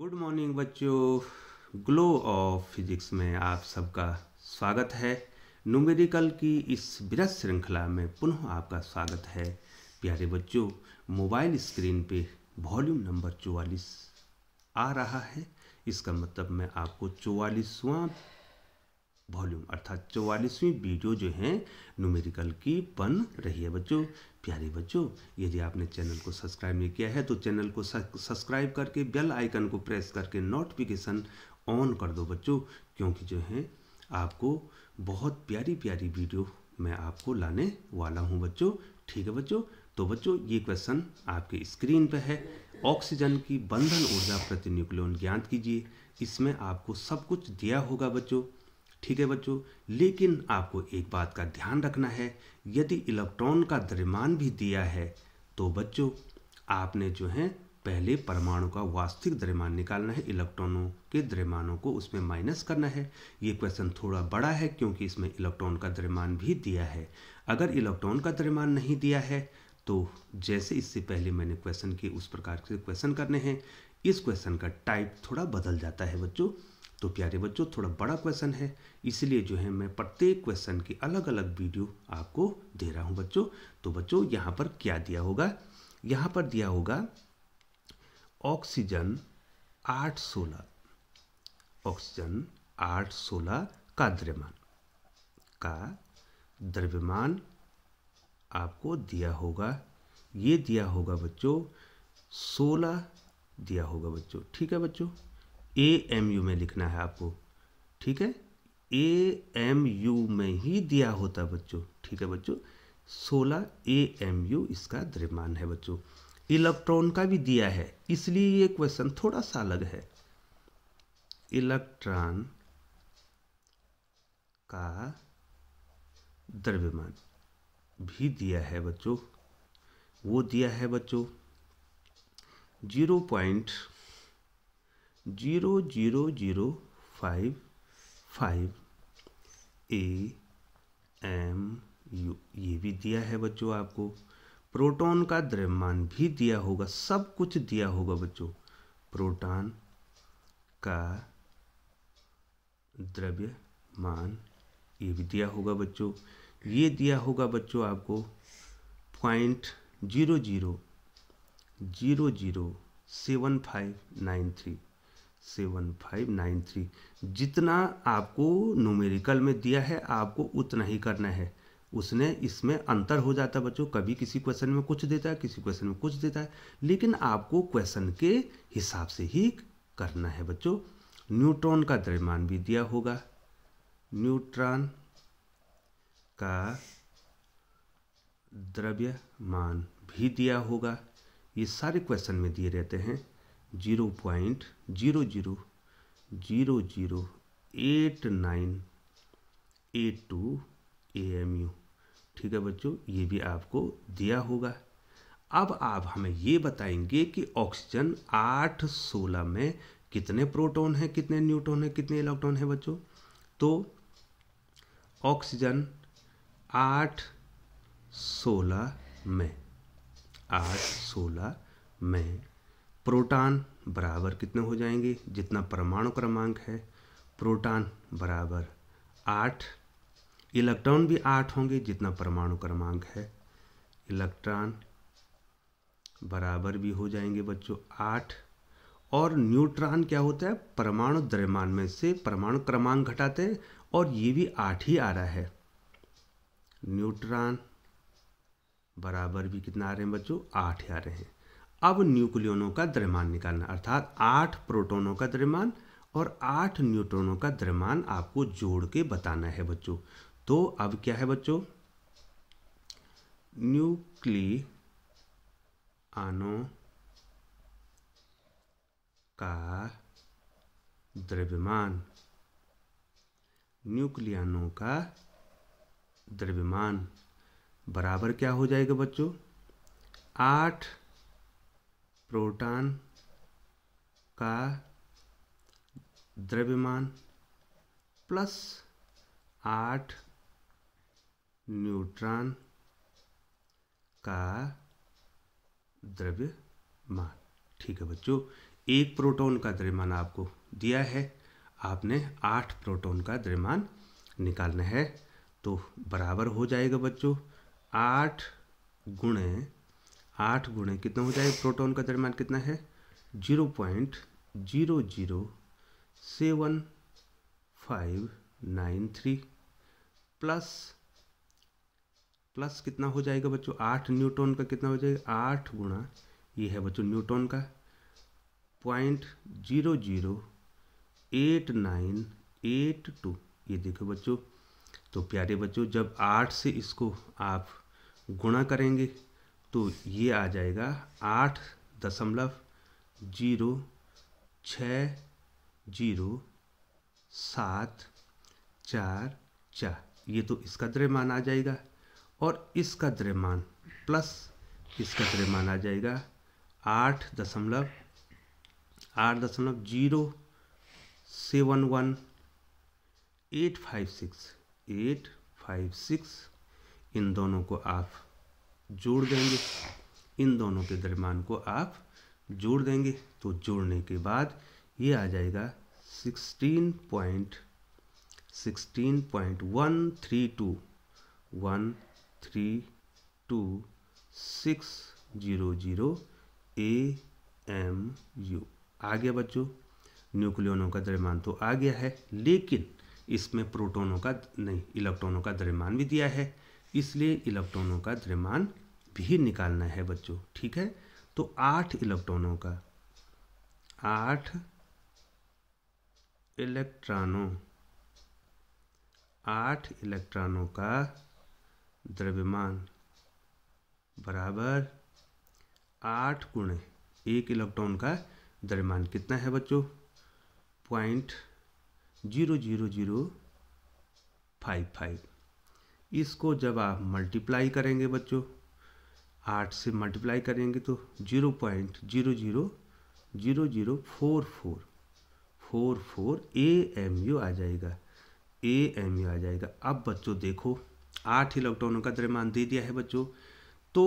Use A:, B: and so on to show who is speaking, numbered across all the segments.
A: good morning बच्चों glow of physics में आप सबका स्वागत है न्यूमेरिकल की इस बृहद श्रृंखला में पुनः आपका स्वागत है प्यारे बच्चों मोबाइल स्क्रीन पे वॉल्यूम नंबर चौवालीस आ रहा है इसका मतलब मैं आपको चौवालीसवां वॉल्यूम अर्थात चौवालीसवीं वीडियो जो है न्यूमेरिकल की बन रही है बच्चों प्यारे बच्चों यदि आपने चैनल को सब्सक्राइब नहीं किया है तो चैनल को सब्सक्राइब करके बेल आइकन को प्रेस करके नोटिफिकेशन ऑन कर दो बच्चों क्योंकि जो है आपको बहुत प्यारी प्यारी वीडियो मैं आपको लाने वाला हूँ बच्चों ठीक है बच्चों तो बच्चों ये क्वेश्चन आपके स्क्रीन पर है ऑक्सीजन की बंधन ऊर्जा प्रति न्यूक्लियन ज्ञात कीजिए इसमें आपको सब कुछ दिया होगा बच्चों ठीक है बच्चों लेकिन आपको एक बात का ध्यान रखना है यदि इलेक्ट्रॉन का द्रव्यमान भी दिया है तो बच्चों आपने जो है पहले परमाणु का वास्तविक द्रव्यमान निकालना है इलेक्ट्रॉनों के द्रव्यमानों को उसमें माइनस करना है ये क्वेश्चन थोड़ा बड़ा है क्योंकि इसमें इलेक्ट्रॉन का द्रव्यमान भी दिया है अगर इलेक्ट्रॉन का द्रव्यमान नहीं दिया है तो जैसे इससे पहले मैंने क्वेश्चन किए उस प्रकार से क्वेश्चन करने हैं इस क्वेश्चन का टाइप थोड़ा बदल जाता है बच्चों तो प्यारे बच्चों थोड़ा बड़ा क्वेश्चन है इसलिए जो है मैं प्रत्येक क्वेश्चन की अलग अलग वीडियो आपको दे रहा हूँ बच्चों तो बच्चों यहाँ पर क्या दिया होगा यहाँ पर दिया होगा ऑक्सीजन आठ सोलह ऑक्सीजन आठ सोलह का द्रव्यमान का द्रव्यमान आपको दिया होगा ये दिया होगा बच्चों सोलह दिया होगा बच्चों ठीक है बच्चों ए एम यू में लिखना है आपको ठीक है ए एम यू में ही दिया होता है बच्चों ठीक है बच्चों सोलह ए एम यू इसका द्रव्यमान है बच्चों इलेक्ट्रॉन का भी दिया है इसलिए ये क्वेश्चन थोड़ा सा अलग है इलेक्ट्रॉन का द्रव्यमान भी दिया है बच्चों वो दिया है बच्चों zero point zero zero zero five five A M U ये भी दिया है बच्चों आपको प्रोटॉन का द्रव्यमान भी दिया होगा सब कुछ दिया होगा बच्चों प्रोटॉन का द्रव्यमान ये भी दिया होगा बच्चों ये दिया होगा बच्चों आपको point zero zero zero zero seven five nine three seven five nine three जितना आपको नोमेरिकल में दिया है आपको उतना ही करना है उसने इसमें अंतर हो जाता है बच्चों कभी किसी क्वेश्चन में कुछ देता है किसी क्वेश्चन में कुछ देता है लेकिन आपको क्वेश्चन के हिसाब से ही करना है बच्चों न्यूट्रॉन का द्रव्यमान भी दिया होगा न्यूट्रॉन का द्रव्यमान भी दिया होगा ये सारे क्वेश्चन में दिए रहते हैं zero point zero zero zero zero eight nine eight two A M U ठीक है बच्चों ये भी आपको दिया होगा अब आप हमें ये बताएंगे कि ऑक्सीजन आठ सोलह में कितने प्रोटॉन हैं कितने न्यूट्रॉन हैं कितने इलेक्ट्रॉन हैं बच्चों तो ऑक्सीजन आठ सोलह में आठ सोलह में प्रोटॉन बराबर कितने हो जाएंगे जितना परमाणु क्रमांक है प्रोटॉन बराबर आठ इलेक्ट्रॉन भी आठ होंगे जितना परमाणु क्रमांक है इलेक्ट्रॉन बराबर भी हो जाएंगे बच्चों आठ और न्यूट्रॉन क्या होता है परमाणु द्रव्यमान में से परमाणु क्रमांक घटाते हैं और ये भी आठ ही आ रहा है न्यूट्रॉन बराबर भी कितना आ रहे हैं बच्चों आठ आ रहे हैं अब न्यूक्लियोनों का द्रव्यमान निकालना अर्थात आठ प्रोटोनों का द्रव्यमान और आठ न्यूट्रॉनों का द्रव्यमान आपको जोड़ के बताना है बच्चों तो अब क्या है बच्चों न्यूक्ली आनों का द्रव्यमान न्यूक्लियानों का द्रव्यमान बराबर क्या हो जाएगा बच्चों आठ प्रोटॉन का द्रव्यमान प्लस आठ न्यूट्रॉन का द्रव्यमान ठीक है बच्चों एक प्रोटॉन का द्रव्यमान आपको दिया है आपने आठ प्रोटॉन का द्रव्यमान निकालना है तो बराबर हो जाएगा बच्चों आठ गुणे आठ गुणे कितना हो जाएगा प्रोटॉन का द्रव्यमान कितना है zero point zero zero seven five nine three plus plus कितना हो जाएगा बच्चों आठ न्यूट्रॉन का कितना हो जाएगा आठ गुणा ये है बच्चों न्यूट्रॉन का point zero zero eight nine eight two ये देखो बच्चों तो प्यारे बच्चों जब आठ से इसको आप गुणा करेंगे तो ये आ जाएगा आठ दशमलव जीरो छ जीरो सात चार चार ये तो इसका द्रव्यमान आ जाएगा और इसका द्रव्यमान प्लस इसका द्रव्यमान आ जाएगा आठ दशमलव आठ दशमलव zero seven one eight five six eight five six इन दोनों को आप जोड़ देंगे इन दोनों के दरमियान को आप जोड़ देंगे तो जोड़ने के बाद ये आ जाएगा sixteen point sixteen point one three two one three two six zero zero A M U आ गया बच्चों न्यूक्लियनों का द्रव्यमान तो आ गया है लेकिन इसमें प्रोटोनों का नहीं इलेक्ट्रॉनों का द्रव्यमान भी दिया है इसलिए इलेक्ट्रॉनों का द्रव्यमान भी निकालना है बच्चों ठीक है तो आठ इलेक्ट्रॉनों का आठ इलेक्ट्रॉनों आठ इलेक्ट्रॉनों का द्रव्यमान बराबर आठ गुण एक इलेक्ट्रॉन का द्रव्यमान कितना है बच्चों point zero zero zero five five इसको जब आप मल्टीप्लाई करेंगे बच्चों आठ से मल्टीप्लाई करेंगे तो zero point zero zero zero zero four four four four A M U आ जाएगा ए एम यू आ जाएगा अब बच्चों देखो आठ इलेक्ट्रॉनों का द्रव्यमान दे दिया है बच्चों तो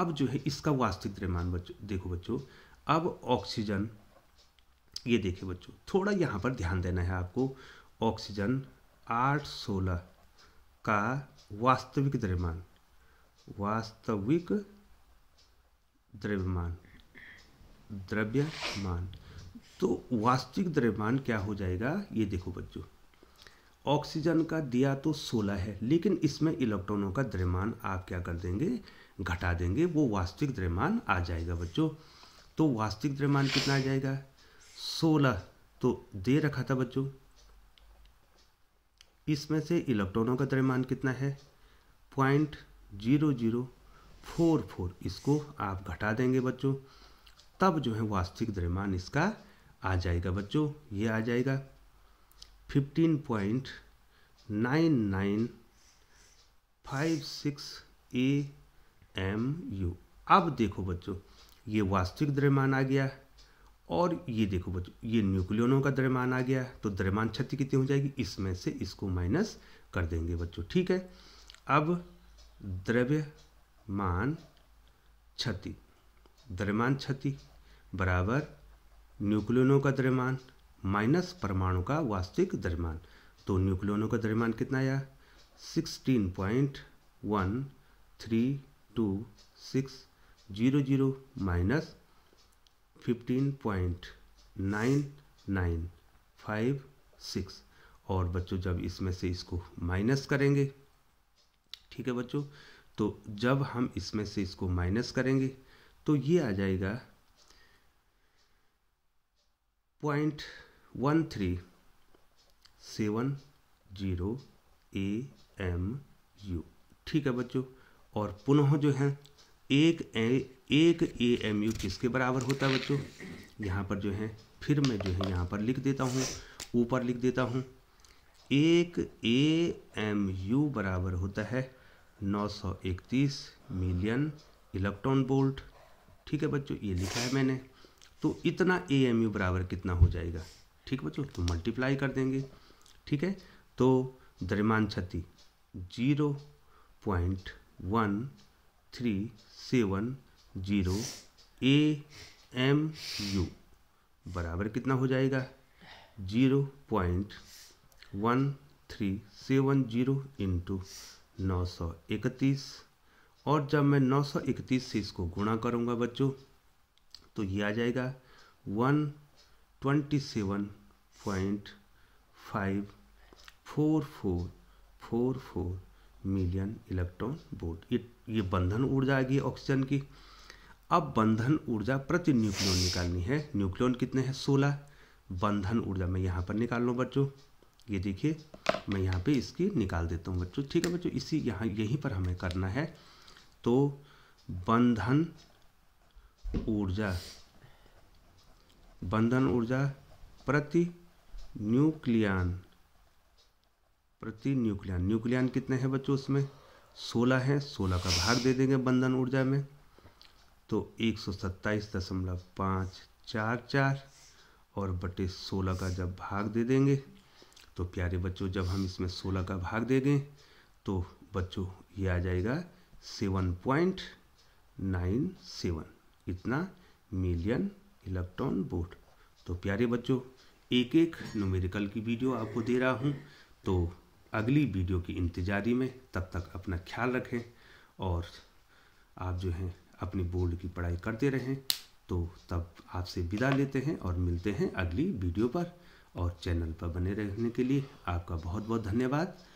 A: अब जो है इसका वास्तविक द्रव्यमान बच्चों देखो बच्चों अब ऑक्सीजन ये देखिए बच्चों थोड़ा यहाँ पर ध्यान देना है आपको ऑक्सीजन आठ सोलह का वास्तविक द्रव्यमान वास्तविक द्रव्यमान द्रव्यमान तो वास्तविक द्रव्यमान क्या हो जाएगा ये देखो बच्चों ऑक्सीजन का दिया तो 16 है लेकिन इसमें इलेक्ट्रॉनों का द्रव्यमान आप क्या कर देंगे घटा देंगे वो वास्तविक द्रव्यमान आ जाएगा बच्चों तो वास्तविक द्रव्यमान कितना आ जाएगा 16 तो दे रखा था बच्चों इसमें से इलेक्ट्रॉनों का द्रव्यमान कितना है point zero zero four four इसको आप घटा देंगे बच्चों तब जो है वास्तविक द्रव्यमान इसका आ जाएगा बच्चों ये आ जाएगा fifteen point nine nine five six A M U अब देखो बच्चों ये वास्तविक द्रव्यमान आ गया और ये देखो बच्चों ये न्यूक्लियनों का द्रव्यमान आ गया तो द्रव्यमान क्षति कितनी हो जाएगी इसमें से इसको माइनस कर देंगे बच्चों ठीक है अब द्रव्यमान क्षति द्रव्यमान क्षति बराबर न्यूक्लियनों का द्रव्यमान माइनस परमाणु का वास्तविक द्रव्यमान तो न्यूक्लियनों का द्रव्यमान कितना आया sixteen point one three two six zero zero minus fifteen point nine nine five six और बच्चों जब इसमें से इसको माइनस करेंगे ठीक है बच्चों तो जब हम इसमें से इसको माइनस करेंगे तो ये आ जाएगा point one three seven zero A M U ठीक है बच्चों और पुनः जो है एक ए एक ए एम यू किसके बराबर होता है बच्चों यहाँ पर जो है फिर मैं जो है यहाँ पर लिख देता हूँ ऊपर लिख देता हूँ एक ए एम यू बराबर होता है 931 मिलियन इलेक्ट्रॉन बोल्ट ठीक है बच्चों ये लिखा है मैंने तो इतना ए एम यू बराबर कितना हो जाएगा ठीक बच्चों तो मल्टीप्लाई कर देंगे ठीक है तो द्रव्यमान क्षति zero point one three seven zero A M U बराबर कितना हो जाएगा zero point one three seven zero into नौ सौ इकतीस और जब मैं नौ सौ इकतीस से इसको गुणा करूँगा बच्चों तो ये आ जाएगा one twenty seven point five four four four four million electron volt ये ये बंधन ऊर्जा आएगी ऑक्सीजन की अब बंधन ऊर्जा प्रति न्यूक्लियन निकालनी है न्यूक्लियन कितने हैं सोलह बंधन ऊर्जा मैं यहाँ पर निकाल लूँ बच्चों ये देखिए मैं यहाँ पे इसकी निकाल देता हूँ बच्चों ठीक है बच्चों इसी यहाँ यहीं पर हमें करना है तो बंधन ऊर्जा बंधन ऊर्जा प्रति न्यूक्लियन प्रति न्यूक्लियन न्यूक्लियन कितने हैं बच्चों उसमें सोलह हैं सोलह का भाग दे देंगे बंधन ऊर्जा में तो एक सौ सत्ताईस दशमलव पाँच चार चार और बटे सोलह का जब भाग दे देंगे तो प्यारे बच्चों जब हम इसमें सोलह का भाग दे दें तो बच्चों ये आ जाएगा सेवन पॉइंट नाइन सेवन इतना मिलियन इलेक्ट्रॉन वोल्ट तो प्यारे बच्चों एक एक न्यूमेरिकल की वीडियो आपको दे रहा हूँ तो अगली वीडियो की इंतजारी में तब तक अपना ख्याल रखें और आप जो हैं अपनी बोर्ड की पढ़ाई करते रहें तो तब आपसे विदा लेते हैं और मिलते हैं अगली वीडियो पर और चैनल पर बने रहने के लिए आपका बहुत बहुत धन्यवाद